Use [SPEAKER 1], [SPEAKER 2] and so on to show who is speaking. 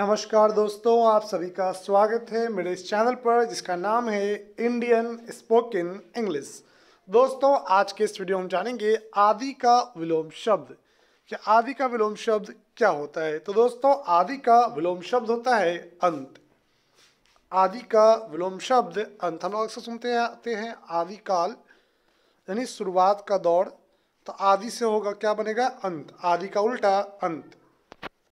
[SPEAKER 1] नमस्कार दोस्तों आप सभी का स्वागत है मेरे इस चैनल पर जिसका नाम है इंडियन स्पोकन इंग्लिश दोस्तों आज के इस वीडियो हम जानेंगे आदि का विलोम शब्द कि आदि का विलोम शब्द क्या होता है तो दोस्तों आदि का विलोम शब्द होता है अंत आदि का विलोम शब्द अंत हम लोग अक्सर सुनते आते हैं आदिकाल यानी शुरुआत का दौर तो आदि से होगा क्या बनेगा अंत आदि का उल्टा अंत